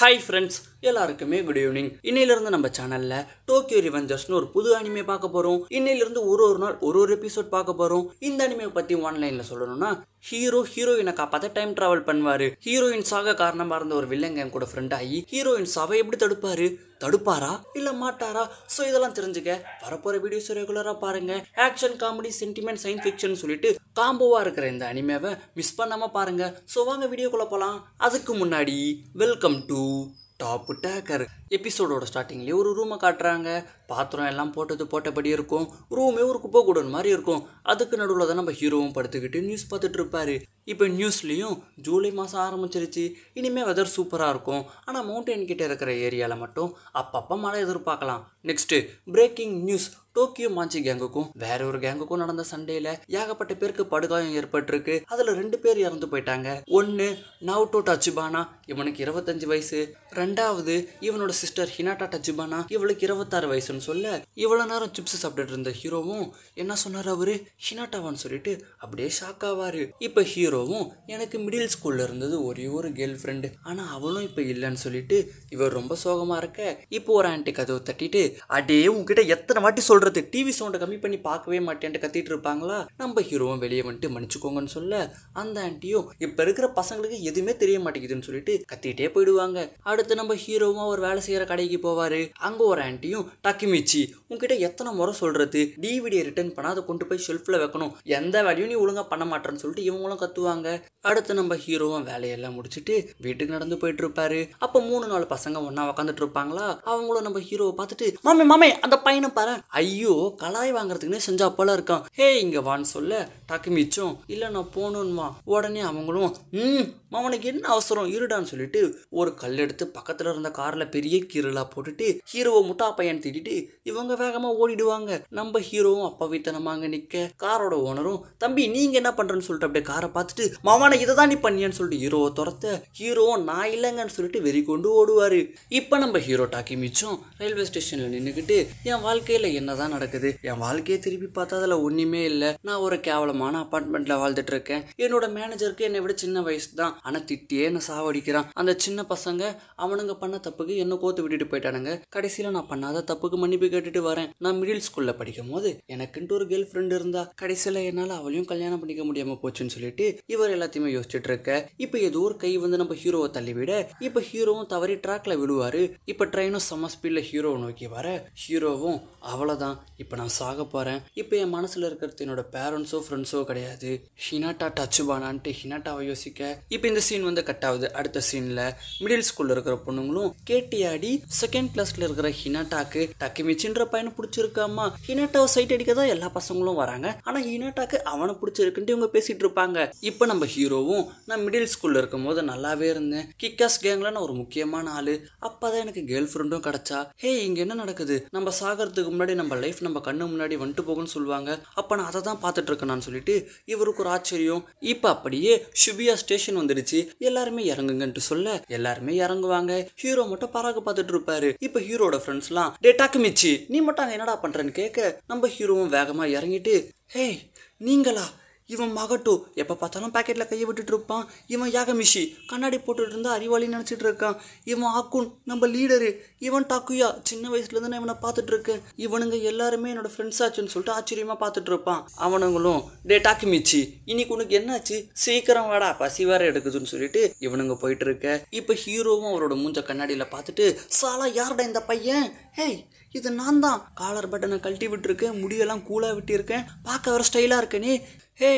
hi friends எல்லாருக்குமே good evening இன்னையிலிருந்து நம்ம சேனலில் டோக்கியோ ரிவெஞ்சர்ஸ்னு ஒரு புது அனிமே பார்க்க போகிறோம் இன்னையிலிருந்து ஒரு ஒரு நாள் ஒரு ஒரு எபிசோட் பார்க்க போகிறோம் இந்த அனிமையை பற்றி ஆன்லைனில் சொல்லணும்னா ஹீரோ ஹீரோயினை காப்பாற்ற டைம் டிராவல் பண்ணுவார் ஹீரோயின் சாக காரணமாக இருந்த ஒரு வில்லங்க என் கூட ஃப்ரெண்ட் ஆகி ஹீரோயின் சாவை எப்படி தடுப்பார் தடுப்பாரா இல்லை மாட்டாரா ஸோ இதெல்லாம் தெரிஞ்சுக்க வரப்போகிற வீடியோஸ் ரெகுலராக பாருங்கள் action comedy sentiment science fiction சொல்லிட்டு காம்போவாக இருக்கிற இந்த அனிமேவை மிஸ் பண்ணாமல் பாருங்க ஸோ வாங்க வீடியோக்குள்ளே போகலாம் அதுக்கு முன்னாடி வெல்கம் டு டாப் டேக்கர் எபிசோடோட ஸ்டார்டிங்லேயே ஒரு ரூமை காட்டுறாங்க பாத்திரம் எல்லாம் போட்டது போட்டபடி இருக்கும் ரூமே ஒரு குப்பை கூடன் மாதிரி இருக்கும் அதுக்கு நடுவில் தான் நம்ம ஹீரோவும் படுத்துக்கிட்டு நியூஸ் பார்த்துட்டு இருப்பாரு இப்போ நியூஸ்லேயும் ஜூலை மாதம் ஆரம்பிச்சிருச்சு இனிமேல் வெதர் சூப்பராக இருக்கும் ஆனால் மவுண்டைன் கிட்டே இருக்கிற ஏரியாவில் மட்டும் அப்பப்போ மழை எதிர்பார்க்கலாம் next breaking news Tokyo Manji கேங்குக்கும் வேற ஒரு கேங்குக்கும் நடந்த சண்டேல ஏகப்பட்ட பேருக்கு படுகாயம் ஏற்பட்டிருக்கு அதுல ரெண்டு பேர் இறந்து போயிட்டாங்க ஒன்னு நவுட்டோ டச்சுபானா இவனுக்கு இருபத்தஞ்சு வயசு ரெண்டாவது இவனோட சிஸ்டர் ஹினாட்டா டச்சிபானா இவளுக்கு இருபத்தாறு வயசுன்னு சொல்ல இவ்வளவு நேரம் சிப்ஸ் சாப்பிட்டுட்டு இருந்த ஹீரோவும் என்ன சொன்னார் அவரு ஹினாட்டாவான்னு சொல்லிட்டு அப்படியே ஷாக் ஆவாரு இப்போ ஹீரோவும் எனக்கு மிடில் ஸ்கூல்ல இருந்தது ஒரே ஒரு கேர்ள் ஃப்ரெண்டு ஆனா அவளும் இப்போ இல்லைன்னு சொல்லிட்டு இவர் ரொம்ப சோகமா இருக்க இப்போ ஒரு ஆண்டி கதவை தட்டிட்டு அடே உங்ககிட்ட எத்தனை வாட்டி சொல்றது டிவி சவுண்டை கம்மி பண்ணி பார்க்கவே மாட்டேன்ட்டு கத்திட்டு இருப்பாங்களா நம்ம ஹீரோவும் வெளியே வந்துட்டு மன்னிச்சுக்கோங்கன்னு சொல்ல அந்த ஆண்டியும் இப்போ இருக்கிற பசங்களுக்கு எதுவுமே தெரிய மாட்டேங்குதுன்னு சொல்லிட்டு கத்திட்டே போயிடுவாங்க அடுத்து நம்ம ஹீரோவும் அவர் வேலை செய்யற கடைக்கு போவாரு அங்க ஒரு ஆன்ட்டியும் டக்கிமிச்சி உங்ககிட்ட எத்தனை முறை சொல்றது டிவிடியை ரிட்டர்ன் பண்ணாத கொண்டு போய் ஷெல்ஃபில் வைக்கணும் எந்த வேலையும் நீ ஒழுங்கா பண்ண மாட்டேன்னு சொல்லிட்டு இவங்களும் கத்துவாங்க அடுத்து நம்ம ஹீரோவும் வேலையெல்லாம் முடிச்சுட்டு வீட்டுக்கு நடந்து போயிட்டு இருப்பாரு அப்போ மூணு நாலு பசங்க ஒன்னா உக்காந்துட்டு இருப்பாங்களா அவங்களும் நம்ம ஹீரோவை பார்த்துட்டு மாமே மாமே அந்த பையனை பாரு ஐயோ கலாய் வாங்குறதுக்குன்னு செஞ்சா போல இருக்கான் ஹே இங்க வான்னு சொல்ல டக்கு மிச்சம் இல்லை நான் போகணுன்னுவான் உடனே அவங்களும் உம் மாமனுக்கு என்ன அவசரம் இருடான்னு சொல்லிட்டு ஒரு கல் எடுத்து பக்கத்துல இருந்த கார்ல பெரிய மியூசிக் போட்டுட்டு ஹீரோவை முட்டா பையன் திட்டிட்டு இவங்க வேகமா ஓடிடுவாங்க நம்ம ஹீரோவும் அப்பவித்தனமாங்க நிக்க காரோட ஓனரும் தம்பி நீங்க என்ன பண்றன்னு சொல்லிட்டு அப்படியே காரை பார்த்துட்டு மாமான இதை தான் நீ பண்ணியன்னு சொல்லிட்டு ஹீரோவை துரத்த ஹீரோ நான் இல்லைங்கன்னு சொல்லிட்டு வெறி கொண்டு ஓடுவாரு இப்ப நம்ம ஹீரோ டாக்கி மிச்சம் ரயில்வே ஸ்டேஷன்ல நின்றுக்கிட்டு என் வாழ்க்கையில என்னதான் நடக்குது என் வாழ்க்கையை திருப்பி பார்த்தா அதுல ஒண்ணுமே இல்லை நான் ஒரு கேவலமான அப்பார்ட்மெண்ட்ல வாழ்ந்துட்டு இருக்கேன் என்னோட மேனேஜருக்கு என்னை விட சின்ன வயசு தான் ஆனா திட்டியே என்ன சாவடிக்கிறான் அந்த சின்ன பசங்க அவனுங்க பண்ண தப்புக்கு என்ன கோத்து விட்டுட்டு போயிட்டானுங்க கடைசியில நான் பண்ணாத தப்புக்கு மன்னிப்பு கேட்டுட்டு வரேன் நான் மிடில் ஸ்கூலில் படிக்கும் போது எனக்குன்ட்டு ஒரு கேர்ள் ஃப்ரெண்ட் இருந்தா கடைசியில என்னால் அவளையும் கல்யாணம் பண்ணிக்க முடியாமல் போச்சுன்னு சொல்லிட்டு இவர் எல்லாத்தையுமே யோசிச்சுட்டு இருக்க இப்போ ஏதோ ஒரு கை வந்து நம்ம ஹீரோவை தள்ளிவிட இப்போ ஹீரோவும் தவறி ட்ராக்ல விழுவாரு இப்போ ட்ரெயினும் செம்ம ஸ்பீடில் ஹீரோவை நோக்கி வர ஹீரோவும் அவ்வளோதான் இப்போ நான் சாக போறேன் இப்போ என் மனசில் இருக்கிறது என்னோட பேரண்ட்ஸோ ஃப்ரெண்ட்ஸோ கிடையாது ஹினாட்டா டச்சுபானான்ட்டு ஹினாட்டாவை யோசிக்க இப்போ இந்த சீன் வந்து கட் ஆகுது அடுத்த சீனில் மிடில் ஸ்கூலில் இருக்கிற பொண்ணுங்களும் கேட்டியா முன்னாடி செகண்ட் கிளாஸ்ல இருக்கிற ஹினாட்டாக்கு மிச்சின்ற பையனை பிடிச்சிருக்காமா ஹினாட்டாவை சைட் அடிக்க தான் எல்லா பசங்களும் வராங்க ஆனா ஹினாட்டாக்கு அவனை பிடிச்சிருக்குன்ட்டு இவங்க பேசிட்டு இருப்பாங்க இப்போ நம்ம ஹீரோவும் நான் மிடில் ஸ்கூல்ல இருக்கும் போது நல்லாவே இருந்தேன் கிக்காஸ் கேங்ல நான் ஒரு முக்கியமான ஆளு அப்பதான் எனக்கு கேர்ள் ஃப்ரெண்டும் கிடைச்சா ஹே இங்க என்ன நடக்குது நம்ம சாகிறதுக்கு முன்னாடி நம்ம லைஃப் நம்ம கண்ணு முன்னாடி வந்துட்டு போகும்னு சொல்லுவாங்க அப்போ நான் அதை தான் பார்த்துட்டு இருக்கேன்னு சொல்லிட்டு இவருக்கு ஒரு ஆச்சரியம் இப்போ அப்படியே ஷுபியா ஸ்டேஷன் வந்துடுச்சு எல்லாருமே இறங்குங்கன்ட்டு சொல்ல எல்லாருமே இறங்குவாங்க ஹீரோ மட்டும் பறக்க வேடிக்கையாக பார்த்துட்டு இருப்பாரு இப்போ ஹீரோட ஃப்ரெண்ட்ஸ்லாம் டே மிச்சி நீ மட்டும் அங்க என்னடா பண்றேன்னு கேட்க நம்ம ஹீரோவும் வேகமா இறங்கிட்டு ஹே நீங்களா இவன் மகட்டு எப்போ பார்த்தாலும் பாக்கெட்டில் கையை விட்டுட்டு இருப்பான் இவன் யாகமிஷி கண்ணாடி போட்டுட்டு இருந்தா அறிவாளி நினச்சிட்டு இருக்கான் இவன் ஆக்குன் நம்ம லீடரு இவன் டாக்குயா சின்ன வயசுலேருந்து நான் இவனை பார்த்துட்டு இருக்கேன் இவனுங்க எல்லாருமே என்னோட ஃப்ரெண்ட்ஸ் ஆச்சுன்னு சொல்லிட்டு ஆச்சரியமாக பார்த்துட்டு இருப்பான் அவனுங்களும் டே டாக்குமிச்சி இன்னைக்கு உனக்கு என்னாச்சு சீக்கிரம் வாடா பசி வேற எடுக்குதுன்னு சொல்லிட்டு இவனுங்க போயிட்டு இருக்க இப்போ ஹீரோவும் அவரோட மூஞ்ச கண்ணாடியில் பார்த்துட்டு சாலா யார்டா இந்த பையன் ஹேய் இது நான் தான் காலர் பட்டனை கழட்டி விட்டுருக்கேன் முடியெல்லாம் கூலாக விட்டிருக்கேன் பார்க்க வர ஸ்டைலாக இருக்கேனே ஹே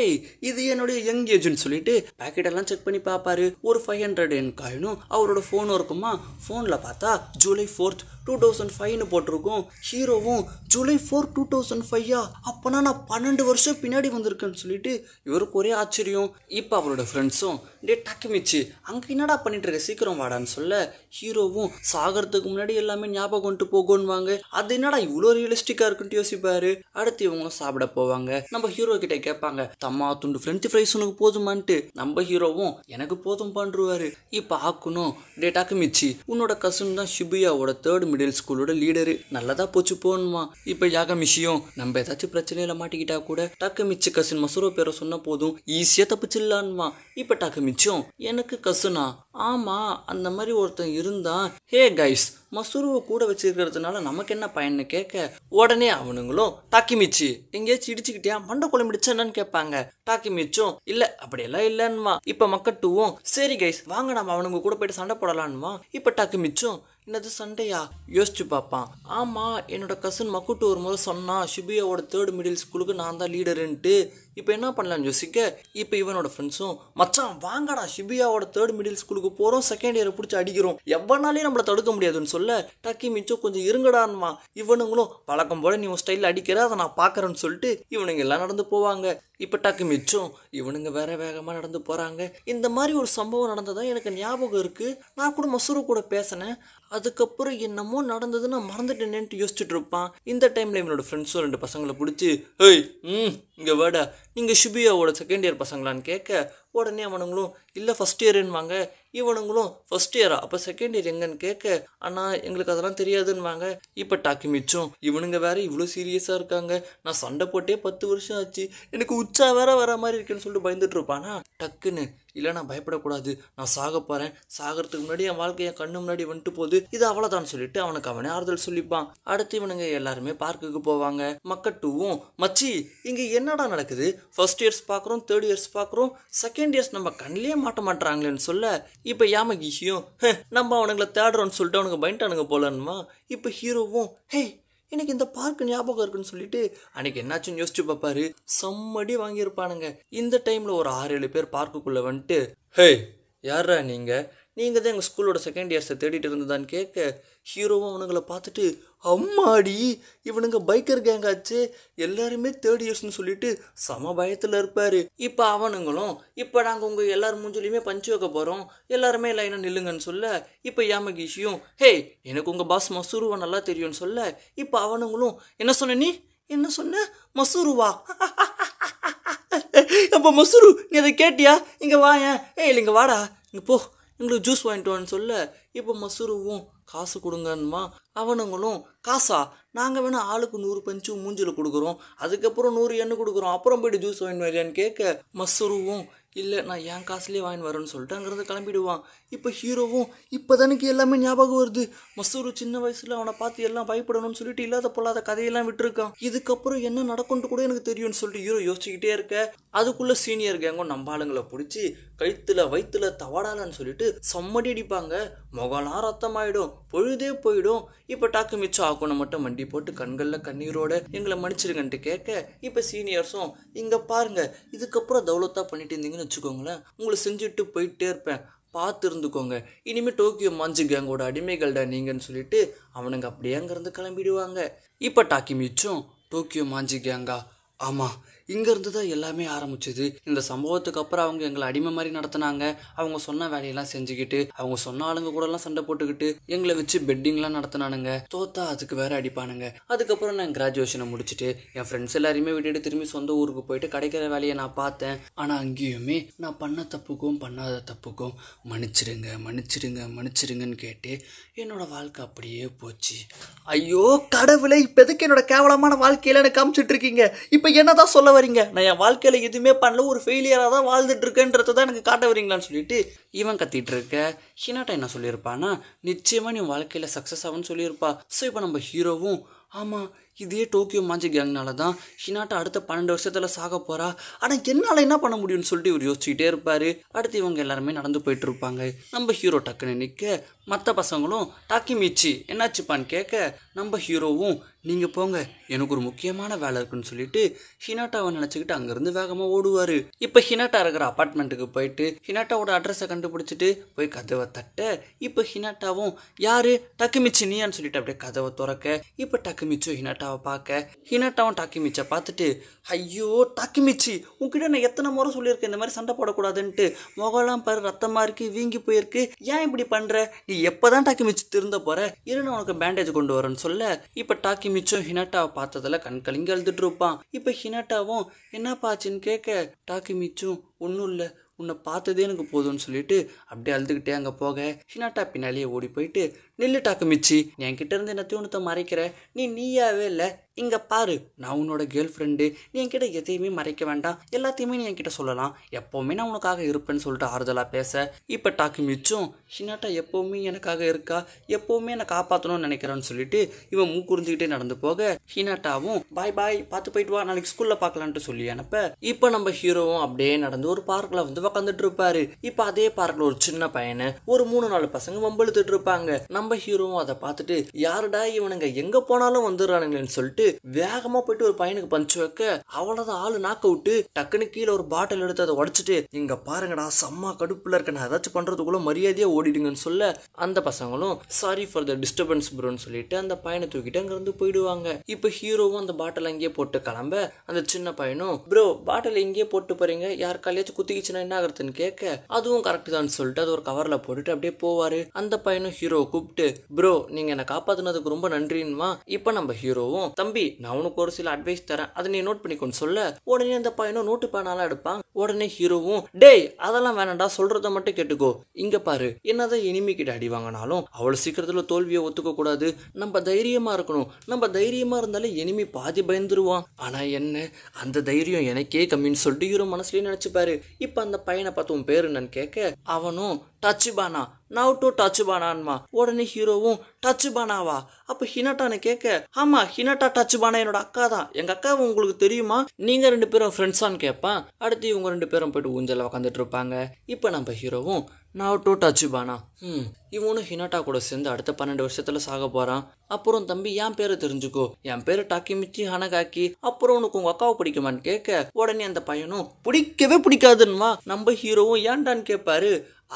இது என்னுடைய யங் ஏஜ்னு சொல்லிட்டு பேக்கெட்டெல்லாம் செக் பண்ணி பார்ப்பாரு ஒரு ஃபைவ் ஹண்ட்ரட் என் காயினும் அவரோட ஃபோனும் இருக்குமா ஃபோனில் பார்த்தா ஜூலை ஃபோர்த் டூ தௌசண்ட் ஃபைவ்னு போட்டிருக்கும் ஹீரோவும் ஜூலை ஃபோர் டூ தௌசண்ட் ஃபைவ்யா அப்போனா நான் பன்னெண்டு வருஷம் பின்னாடி வந்திருக்கேன்னு சொல்லிட்டு இவருக்கு ஒரே ஆச்சரியம் இப்போ அவரோட ஃப்ரெண்ட்ஸும் டே டக்கு மிச்சு அங்கே என்னடா பண்ணிட்டு இருக்க சீக்கிரம் வாடான்னு சொல்ல ஹீரோவும் சாகிறதுக்கு முன்னாடி எல்லாமே ஞாபகம் கொண்டு போகோன்வாங்க அது என்னடா இவ்வளோ ரியலிஸ்டிக்காக இருக்குன்ட்டு யோசிப்பாரு அடுத்து இவங்களும் சாப்பிட போவாங்க நம்ம ஹீரோ கிட்ட கேட்பாங்க தம்மா துண்டு ஃப்ரெஞ்சு ஃப்ரைஸ் உனக்கு போதுமான்ட்டு நம்ம ஹீரோவும் எனக்கு போதும் பண்ணுருவாரு இப்போ ஆக்கணும் டே டக்கு மிச்சி உன்னோட கசின் தான் ஷிபியாவோட தேர்ட் மிடில் மிடில் ஸ்கூலோட லீடரு நல்லதா போச்சு போகணுமா இப்போ யாக மிஷியம் நம்ம ஏதாச்சும் பிரச்சனையில மாட்டிக்கிட்டா கூட டக்கு மிச்சு கசின் மசூரோ பேரை சொன்ன போதும் ஈஸியாக தப்பிச்சிடலான்மா இப்போ டக்கு மிச்சம் எனக்கு கசுனா ஆமாம் அந்த மாதிரி ஒருத்தன் இருந்தான் ஹே கைஸ் மசூருவை கூட வச்சிருக்கிறதுனால நமக்கு என்ன பயன்னு கேட்க உடனே அவனுங்களும் மிச்சு எங்கேயாச்சும் இடிச்சுக்கிட்டியா மண்டை குழம்பிடுச்சா என்னன்னு கேட்பாங்க மிச்சும் இல்லை அப்படியெல்லாம் இல்லைன்னுவான் இப்போ மக்கட்டுவோம் சரி கைஸ் வாங்க நம்ம அவனுங்க கூட போயிட்டு சண்டை இப்ப இப்போ மிச்சம் என்னது சண்டையா யோசிச்சு பார்ப்பான் ஆமாம் என்னோட கசின் மக்குட்டு ஒரு முறை சொன்னான் சுபியாவோட தேர்ட் மிடில் ஸ்கூலுக்கு நான் தான் லீடருன்ட்டு இப்போ என்ன பண்ணலான்னு யோசிக்க இப்போ இவனோட ஃப்ரெண்ட்ஸும் மச்சான் வாங்கடா ஷிபியாவோட தேர்ட் மிடில் ஸ்கூலுக்கு போகிறோம் செகண்ட் இயரை பிடிச்சி அடிக்கிறோம் எவ்வளோனாலையும் நம்மளை தடுக்க முடியாதுன்னு சொல்ல டக்கி மிச்சம் கொஞ்சம் இருங்கடான்மா இவனுங்களும் பழக்கம் போல நீ உன் ஸ்டைலில் அடிக்கிற அதை நான் பார்க்குறேன்னு சொல்லிட்டு இவனுங்க எல்லாம் நடந்து போவாங்க இப்போ டக்கு மிச்சம் இவனுங்க வேற வேகமாக நடந்து போகிறாங்க இந்த மாதிரி ஒரு சம்பவம் நடந்ததான் எனக்கு ஞாபகம் இருக்குது நான் கூட மசூரு கூட பேசினேன் அதுக்கப்புறம் என்னமோ நடந்தது நான் மறந்துட்டேனேன்ட்டு யோசிச்சுட்டு இருப்பான் இந்த டைமில் இவனோட ஃப்ரெண்ட்ஸும் ரெண்டு பசங்களை பிடிச்சி ஏய் ம் இங்கே வேர்டை நீங்கள் ஷுபியாவோட செகண்ட் இயர் பசங்களான்னு கேட்க உடனே அவனுங்களும் இல்லை ஃபஸ்ட் இயருன்னுவாங்க இவனுங்களும் ஃபஸ்ட் இயரா அப்போ செகண்ட் இயர் எங்கன்னு கேட்க ஆனால் எங்களுக்கு அதெல்லாம் வாங்க இப்போ டாக்கி மிச்சம் இவனுங்க வேற இவ்வளோ சீரியஸாக இருக்காங்க நான் சண்டை போட்டே பத்து வருஷம் ஆச்சு எனக்கு உச்சா வேற வர மாதிரி இருக்குன்னு சொல்லிட்டு பயந்துட்டு இருப்பானா டக்குன்னு இல்லை நான் பயப்படக்கூடாது நான் சாக போகிறேன் சாகிறதுக்கு முன்னாடி என் வாழ்க்கையை கண்ணு முன்னாடி வந்துட்டு போகுது இது அவ்வளோதான் சொல்லிட்டு அவனுக்கு அவனே ஆறுதல் சொல்லிப்பான் அடுத்து இவனுங்க எல்லாருமே பார்க்குக்கு போவாங்க மக்கட்டுவும் மச்சி இங்கே என்னடா நடக்குது ஃபர்ஸ்ட் இயர்ஸ் பார்க்குறோம் தேர்ட் இயர்ஸ் பார்க்குறோம் செகண்ட் இயர்ஸ் நம்ம கண்ணிலே மாட்ட மாட்டுறாங்களேன்னு சொல்ல இப்போ யாமகிஷியும் நம்ம அவனுங்களை தேடுறோன்னு சொல்லிட்டு அவனுக்கு பயன்ட்டானுங்க போலன்னுமா இப்போ ஹீரோவும் ஹே எனக்கு இந்த பார்க் ஞாபகம் இருக்குன்னு சொல்லிட்டு அன்னைக்கு என்னாச்சுன்னு யோசிச்சு பார்ப்பாரு செம்மடி வாங்கியிருப்பானுங்க இந்த டைமில் ஒரு ஆறு ஏழு பேர் பார்க்குக்குள்ளே வந்துட்டு ஹே யாரா நீங்கள் நீங்கள் தான் எங்கள் ஸ்கூலோட செகண்ட் இயர்ஸை தேடிட்டு இருந்ததான்னு கேட்க ஹீரோவும் அவனுங்களை பார்த்துட்டு அம்மாடி இவனுங்க பைக்கர் கேங் ஆச்சு எல்லாருமே தேர்ட் இயர்ஸ்னு சொல்லிட்டு சம பயத்தில் இருப்பார் இப்போ அவனுங்களும் இப்போ நாங்கள் உங்கள் எல்லார் மூஞ்சிலையுமே பஞ்சு வைக்க போகிறோம் எல்லாருமே லைனாக நில்லுங்கன்னு சொல்ல இப்போ யாமகிஷியும் ஹே எனக்கு உங்கள் பாஸ் மசூருவா நல்லா தெரியும்னு சொல்ல இப்போ அவனுங்களும் என்ன சொன்ன நீ என்ன சொன்ன மசூருவா அப்போ மசூரு நீ அதை கேட்டியா இங்கே வாயேன் ஏய் இல்லைங்க வாடா இங்கே போ எங்களுக்கு ஜூஸ் வாங்கிட்டு வான்னு சொல்ல இப்போ மசூருவும் காசு கொடுங்கன்னுமா அவனுங்களும் காசா நாங்கள் வேணால் ஆளுக்கு நூறு பஞ்சு மூஞ்சில் கொடுக்குறோம் அதுக்கப்புறம் நூறு எண்ணு கொடுக்குறோம் அப்புறம் போயிட்டு ஜூஸ் வாங்கி வரையான்னு கேட்க மசருவும் இல்லை நான் என் காசுலேயே வாங்கி வரேன்னு சொல்லிட்டு அங்கேருந்து கிளம்பிடுவான் இப்போ ஹீரோவும் இப்போ தானுக்கு எல்லாமே ஞாபகம் வருது மசூரு சின்ன வயசில் அவனை பார்த்து எல்லாம் பயப்படணும்னு சொல்லிட்டு இல்லாத பொல்லாத கதையெல்லாம் விட்டுருக்கான் இதுக்கப்புறம் என்ன நடக்கும்னு கூட எனக்கு தெரியும்னு சொல்லிட்டு ஹீரோ யோசிச்சுக்கிட்டே இருக்க அதுக்குள்ளே சீனியர் கேங்கும் நம்ம ஆளுங்களை பிடிச்சி கழுத்தில் வயிற்றுல தவாடாலன்னு சொல்லிட்டு செம்மடி அடிப்பாங்க முகலாம் ரத்தமாயிடும் பொழுதே போயிடும் இப்போ டாக்கு மிச்சம் ஆகணும் மட்டும் மண்டி போட்டு கண்களில் கண்ணீரோட எங்களை மன்னிச்சிருங்கன்ட்டு கேட்க இப்போ சீனியர்ஸும் இங்கே பாருங்க இதுக்கப்புறம் தௌலத்தாக பண்ணிட்டு இருந்தீங்கன்னு வச்சுக்கோங்களேன் உங்களை செஞ்சுட்டு போயிட்டே இருப்பேன் பார்த்து இருந்துக்கோங்க இனிமேல் டோக்கியோ மாஞ்சு கேங்கோட அடிமைகள்டா நீங்கன்னு சொல்லிட்டு அவனுங்க அப்படியே அங்கேருந்து கிளம்பிடுவாங்க இப்போ டாக்கி மிச்சம் டோக்கியோ மாஞ்சு கேங்கா ஆமாம் இங்கேருந்து தான் எல்லாமே ஆரம்பிச்சது இந்த சம்பவத்துக்கு அப்புறம் அவங்க எங்களை அடிமை மாதிரி நடத்தினாங்க அவங்க சொன்ன வேலையெல்லாம் செஞ்சுக்கிட்டு அவங்க சொன்ன ஆளுங்க கூடலாம் சண்டை போட்டுக்கிட்டு எங்களை வச்சு பெட்டிங்லாம் நடத்தினானுங்க தோத்தா அதுக்கு வேற அடிப்பானுங்க அதுக்கப்புறம் நான் கிராஜுவேஷனை முடிச்சுட்டு என் ஃப்ரெண்ட்ஸ் எல்லாரையுமே விட்டுட்டு திரும்பி சொந்த ஊருக்கு போயிட்டு கிடைக்கிற வேலையை நான் பார்த்தேன் ஆனால் அங்கேயுமே நான் பண்ண தப்புக்கும் பண்ணாத தப்புக்கும் மன்னிச்சிடுங்க மன்னிச்சிடுங்க மன்னிச்சிடுங்கன்னு கேட்டு என்னோட வாழ்க்கை அப்படியே போச்சு ஐயோ கடவுளை இப்போதைக்கு என்னோட கேவலமான வாழ்க்கையில எனக்கு காமிச்சிட்டு இருக்கீங்க இப்போ இப்போ என்ன தான் சொல்ல வரீங்க நான் என் வாழ்க்கையில் எதுவுமே பண்ணல ஒரு ஃபெயிலியராக தான் வாழ்ந்துட்டு இருக்கேன்றதை தான் எனக்கு காட்ட வரீங்களான்னு சொல்லிட்டு இவன் கத்திட்டு இருக்க ஹினாட்டா என்ன சொல்லியிருப்பான்னா நிச்சயமாக நீ வாழ்க்கையில் சக்ஸஸ் ஆகும்னு சொல்லியிருப்பா ஸோ இப்போ நம்ம ஹீரோவும் ஆமாம் இதே டோக்கியோ மாஞ்சி கேங்னால தான் ஹினாட்டா அடுத்த பன்னெண்டு வருஷத்தில் சாக போகிறா ஆனால் என்னால் என்ன பண்ண முடியும்னு சொல்லிட்டு இவர் யோசிச்சுக்கிட்டே இருப்பார் அடுத்து இவங்க எல்லாருமே நடந்து போயிட்டு இருப்பாங்க நம்ம ஹீரோ டக்குன்னு நிற்க மற்ற பசங்களும் டாக்கி மீச்சி என்னாச்சுப்பான்னு கேட்க நம்ம ஹீரோவும் நீங்கள் போங்க எனக்கு ஒரு முக்கியமான வேலை இருக்குன்னு சொல்லிட்டு ஹினாட்டாவை நினச்சிக்கிட்டு அங்கேருந்து வேகமாக ஓடுவார் இப்போ ஹினாட்டா இருக்கிற அப்பார்ட்மெண்ட்டுக்கு போயிட்டு ஹினாட்டாவோட அட்ரஸை கண்டுபிடிச்சிட்டு போய் கதவை தட்ட இப்போ ஹினாட்டாவும் யார் டக்குமிச்சு நீயான்னு சொல்லிட்டு அப்படியே கதவை துறக்க இப்போ டக்குமிச்சோ ஹினாட்டாவை பார்க்க ஹினாட்டாவும் டக்குமிச்சை பார்த்துட்டு ஐயோ டக்குமிச்சி உங்ககிட்ட நான் எத்தனை முறை சொல்லியிருக்கேன் இந்த மாதிரி சண்டை போடக்கூடாதுன்ட்டு முகலாம் பாரு ரத்தமாக இருக்குது வீங்கி போயிருக்கு ஏன் இப்படி பண்ணுற நீ எப்போ தான் டக்குமிச்சு திருந்த போகிற இரு உனக்கு பேண்டேஜ் கொண்டு வரேன்னு சொல்ல இப்போ டாக்கி டாக்கிமிச்சும் ஹினாட்டாவை பார்த்ததில் கண் கலிங்க அழுதுட்டு இருப்பான் இப்போ ஹினாட்டாவும் பாச்சுன்னு கேட்க டாக்கிமிச்சும் ஒன்றும் இல்லை உன்னை பார்த்ததே எனக்கு போதும்னு சொல்லிட்டு அப்படியே அழுதுகிட்டே அங்கே போக ஹினாட்டா பின்னாலேயே ஓடி போயிட்டு நில்லுட்டாக்கு மிச்சி என் கிட்ட இருந்து என்ன ஒன்று மறைக்கிற நீ நீயாவே இல்லை இங்கே பாரு நான் உன்னோட கேர்ள் ஃப்ரெண்டு நீ என்கிட்ட எதையுமே மறைக்க வேண்டாம் எல்லாத்தையுமே நீ என்கிட்ட சொல்லலாம் எப்போவுமே நான் உனக்காக இருப்பேன்னு சொல்லிட்டு ஆறுதலாக பேச இப்போ டாக்கு மிச்சும் ஷினாட்டா எப்போவுமே எனக்காக இருக்கா எப்போவுமே என்னை காப்பாற்றணும்னு நினைக்கிறான்னு சொல்லிட்டு இவன் மூ நடந்து போக ஹினாட்டாவும் பாய் பாய் பார்த்து போயிட்டு வா நாளைக்கு ஸ்கூலில் பார்க்கலான்ட்டு சொல்லி அனுப்ப இப்போ நம்ம ஹீரோவும் அப்படியே நடந்து ஒரு பார்க்கில் வந்து உக்காந்துட்டு இருப்பாரு இப்போ அதே பார்க்கில் ஒரு சின்ன பையனை ஒரு மூணு நாலு பசங்க வம்பழுத்துட்டு இருப்பாங்க நம்ம நம்ம ஹீரோவும் அதை பார்த்துட்டு யாருடா இவனுங்க எங்க போனாலும் வந்துடுறானுங்களேன்னு சொல்லிட்டு வேகமா போயிட்டு ஒரு பையனுக்கு பஞ்சு வைக்க அவ்வளவுதான் ஆளு நாக்க விட்டு டக்குன்னு கீழே ஒரு பாட்டில் எடுத்து அதை உடச்சிட்டு இங்க பாருங்கடா செம்ம கடுப்புல இருக்க நான் ஏதாச்சும் பண்றதுக்குள்ள மரியாதையா ஓடிடுங்கன்னு சொல்ல அந்த பசங்களும் சாரி ஃபார் த டிஸ்டர்பன்ஸ் ப்ரோன்னு சொல்லிட்டு அந்த பையனை தூக்கிட்டு அங்கிருந்து போயிடுவாங்க இப்போ ஹீரோவும் அந்த பாட்டில் அங்கேயே போட்டு கிளம்ப அந்த சின்ன பையனும் ப்ரோ பாட்டில் இங்கேயே போட்டு போறீங்க யார் காலையாச்சும் குத்திக்கிச்சுன்னா என்ன ஆகுறதுன்னு கேட்க அதுவும் கரெக்ட் தான் சொல்லிட்டு அது ஒரு கவரில் போட்டுட்டு அப்படியே போவாரு அந்த பையனும் ஹீரோ கூப்பிட்டு கூப்பிட்டு ப்ரோ நீங்க என்னை காப்பாத்தினதுக்கு ரொம்ப நன்றின்மா இப்ப நம்ம ஹீரோவும் தம்பி நான் உனக்கு ஒரு சில அட்வைஸ் தரேன் அதை நீ நோட் பண்ணிக்கொண்டு சொல்ல உடனே அந்த பையனும் நோட்டு பேனால எடுப்பான் உடனே ஹீரோவும் டேய் அதெல்லாம் வேணாண்டா சொல்றத மட்டும் கேட்டுக்கோ இங்க பாரு என்னதான் இனிமே கிட்ட அடி வாங்கினாலும் அவ்வளவு சீக்கிரத்துல தோல்வியை ஒத்துக்க கூடாது நம்ம தைரியமா இருக்கணும் நம்ம தைரியமா இருந்தாலே இனிமே பாதி பயந்துருவான் ஆனா என்ன அந்த தைரியம் எனக்கே கம்மின்னு சொல்லிட்டு ஹீரோ மனசுலயே நினைச்சுப்பாரு இப்ப அந்த பையனை பார்த்து உன் பேரு என்னன்னு கேட்க அவனும் டச்சுபானா நவ் டு டச் பானான்மா உடனே ஹீரோவும் டச் பானாவா அப்போ ஹினட்டானு கேட்க ஆமா ஹினட்டா டச் பானா என்னோட அக்கா தான் எங்கள் அக்கா உங்களுக்கு தெரியுமா நீங்கள் ரெண்டு பேரும் ஃப்ரெண்ட்ஸான்னு கேட்பான் அடுத்து இவங்க ரெண்டு பேரும் போயிட்டு ஊஞ்சல உட்காந்துட்டு இருப்பாங்க இப்போ நம்ம ஹீரோவும் நவ் டு டச் பானா ம் இவனும் ஹினட்டா கூட சேர்ந்து அடுத்த பன்னெண்டு வருஷத்தில் சாக போகிறான் அப்புறம் தம்பி என் பேரை தெரிஞ்சுக்கோ என் டாக்கி மிச்சி ஹனகாக்கி அப்புறம் உனக்கு உங்கள் அக்காவை பிடிக்குமான்னு கேட்க உடனே அந்த பையனும் பிடிக்கவே பிடிக்காதுன்னுவா நம்ம ஹீரோவும் ஏன்டான்னு கேட்பாரு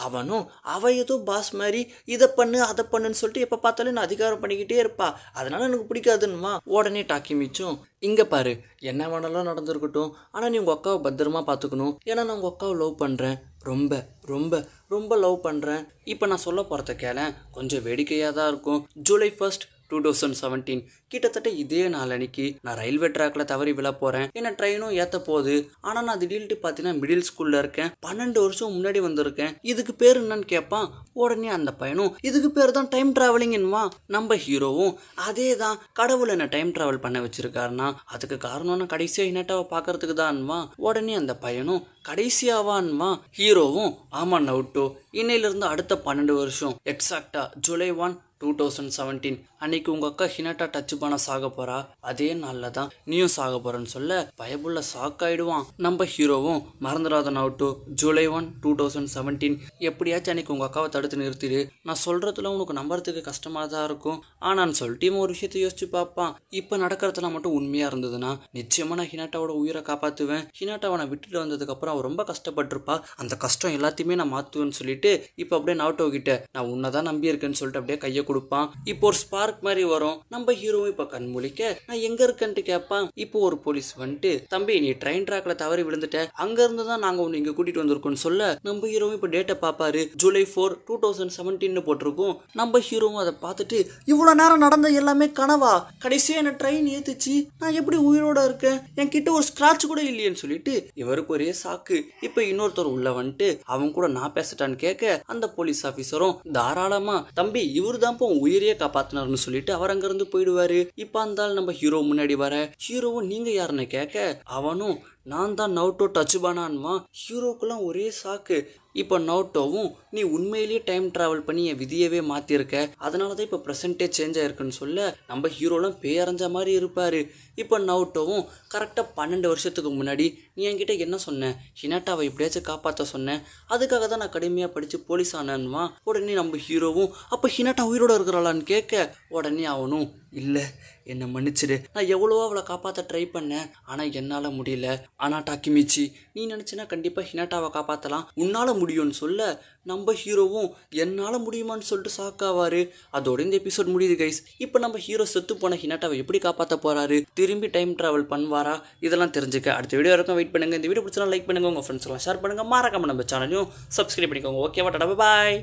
அவனும் அவள் ஏதோ பாஸ் மாதிரி இதை பண்ணு அதை பண்ணுன்னு சொல்லிட்டு எப்போ பார்த்தாலும் நான் அதிகாரம் பண்ணிக்கிட்டே இருப்பா அதனால் எனக்கு பிடிக்காதுன்னுமா உடனே டாக்கி மிச்சும் இங்கே பாரு என்ன வேணாலும் நடந்திருக்கட்டும் ஆனால் நீ உங்கள் அக்காவை பத்திரமா பார்த்துக்கணும் ஏன்னா நான் உங்கள் அக்காவை லவ் பண்ணுறேன் ரொம்ப ரொம்ப ரொம்ப லவ் பண்ணுறேன் இப்போ நான் சொல்ல போகிறத கேள கொஞ்சம் வேடிக்கையாக தான் இருக்கும் July first two thousand seventeen கிட்டத்தட்ட இதே நாள் அன்னைக்கு நான் ரயில்வே ட்ராக்ல தவறி விழ போறேன் என்ன ட்ரெயினும் ஏத்த போகுது ஆனா நான் திடீர்னு பாத்தீங்கன்னா மிடில் ஸ்கூல்ல இருக்கேன் பன்னெண்டு வருஷம் முன்னாடி வந்திருக்கேன் இதுக்கு பேர் என்னன்னு கேட்பான் உடனே அந்த பையனும் இதுக்கு பேர் தான் டைம் டிராவலிங்ன்னுவான் நம்ம ஹீரோவும் அதே தான் கடவுள் என்ன டைம் டிராவல் பண்ண வச்சிருக்காருன்னா அதுக்கு காரணம்னா கடைசியாக இனட்டாவை பார்க்கறதுக்கு தான்வான் உடனே அந்த பையனும் கடைசியாவான்வான் ஹீரோவும் ஆமா நவுட்டோ இன்னையிலிருந்து அடுத்த பன்னெண்டு வருஷம் எக்ஸாக்டா July one two thousand seventeen அன்னைக்கு உங்க அக்கா ஹினாட்டா டச் பண்ண சாக போகிறா அதே நாளில் தான் நீயும் சாக போகிறேன்னு சொல்ல பயபுள்ள ஆயிடுவான் நம்ம ஹீரோவும் மறந்துடாதன் Naoto July one two thousand seventeen எப்படியாச்சும் அன்னைக்கு உங்க அக்காவை தடுத்து நிறுத்திடு நான் சொல்கிறதுல உனக்கு நம்புறதுக்கு கஷ்டமா தான் இருக்கும் ஆனான்னு சொல்லிட்டு ஒரு விஷயத்த யோசிச்சு பார்ப்பான் இப்போ நடக்கிறதுலாம் மட்டும் உண்மையாக இருந்ததுன்னா நிச்சயமாக நான் ஹினாட்டாவோட உயிரை காப்பாற்றுவேன் ஹினாட்டா அவனை விட்டுட்டு வந்ததுக்கப்புறம் அவன் ரொம்ப கஷ்டப்பட்டிருப்பா அந்த கஷ்டம் எல்லாத்தையுமே நான் மாற்றுவேன்னு சொல்லிட்டு இப்போ அப்படியே நாட்டோ கிட்ட நான் உன்னை தான் நம்பியிருக்கேன்னு சொல்லிட்டு அப்படியே கையை கொடுப்பான் இப்போ ஒரு ஸ்பார்க் மாதிரி வரும் நம்ம ஹீரோவும் இப்போ கண் முழிக்க நான் எங்க இருக்கேன்ட்டு கேட்பான் இப்போ ஒரு போலீஸ் வந்துட்டு தம்பி நீ ட்ரெயின் ட்ராக்ல தவறி விழுந்துட்ட அங்க இருந்து தான் நாங்க ஒண்ணு இங்க கூட்டிட்டு வந்திருக்கோம் சொல்ல நம்ம ஹீரோவும் இப்போ டேட்டை பாப்பாரு July four two thousand seventeen போட்டிருக்கோம் நம்ம ஹீரோவும் அதை பார்த்துட்டு இவ்வளோ நேரம் நடந்த எல்லாமே கனவா கடைசியா என்ன ட்ரெயின் ஏத்துச்சு நான் எப்படி உயிரோட இருக்கேன் என்கிட்ட ஒரு ஸ்க்ராட்ச் கூட இல்லையேன்னு சொல்லிட்டு இவருக்கு ஒரே சாக்கு இப்ப இன்னொருத்தர் உள்ள வந்துட்டு அவன் கூட நான் பேசட்டான்னு கேட்க அந்த போலீஸ் ஆஃபீஸரும் தாராளமா தம்பி இவரு தான் அப்போ உன் உயிரியே காப்பாத்தினார்னு சொல்லிட்டு அவர் அங்கிருந்து போயிடுவாரு இப்ப அந்த நம்ம ஹீரோ முன்னாடி வர ஹீரோவும் நீங்க யாருன்னு கேட்க அவனும் நான் தான் நவுட்டோ டச்சுபானான்மா ஹீரோக்கெல்லாம் ஒரே சாக்கு இப்போ நவுட்டோவும் நீ உண்மையிலேயே டைம் ட்ராவல் பண்ணி என் விதியவே மாற்றிருக்க அதனால தான் இப்போ ப்ரெசென்ட்டே சேஞ்ச் ஆயிருக்குன்னு சொல்ல நம்ம ஹீரோலாம் பேரஞ்ச மாதிரி இருப்பார் இப்போ நவுட்டோவும் கரெக்டாக பன்னெண்டு வருஷத்துக்கு முன்னாடி நீ என்கிட்ட என்ன சொன்ன ஹினாட்டாவை எப்படியாச்சும் காப்பாற்ற சொன்னேன் அதுக்காக தான் நான் கடுமையாக படித்து போலீஸ் ஆனான்மா உடனே நம்ம ஹீரோவும் அப்போ ஹினாட்டா உயிரோடு இருக்கிறாளான்னு கேட்க உடனே அவனும் இல்லை என்னை மன்னிச்சிடு நான் எவ்வளவோ அவளை காப்பாற்ற ட்ரை பண்ணேன் ஆனால் என்னால் முடியல ஆனால் டாக்கிமிச்சி நீ நினச்சினா கண்டிப்பாக ஹினாட்டாவை காப்பாற்றலாம் உன்னால் முடியும்னு சொல்ல நம்ம ஹீரோவும் என்னால் முடியுமான்னு சொல்லிட்டு ஆவார் அதோட இந்த எபிசோட் முடியுது கைஸ் இப்போ நம்ம ஹீரோ செத்து போன ஹினாட்டாவை எப்படி காப்பாற்ற போகிறாரு திரும்பி டைம் ட்ராவல் பண்ணுவாரா இதெல்லாம் தெரிஞ்சுக்க அடுத்த வீடியோ வரைக்கும் வெயிட் பண்ணுங்கள் இந்த வீடியோ பிடிச்சா லைக் பண்ணுங்கள் உங்கள் ஃப்ரெண்ட்ஸ்லாம் ஷேர் பண்ணுங்கள் மறக்காமல் நம்ம சேனலையும் சப்ஸ்கிரைப் பண்ணிக்கோங்க ஓகேவா வாட்டா பாய்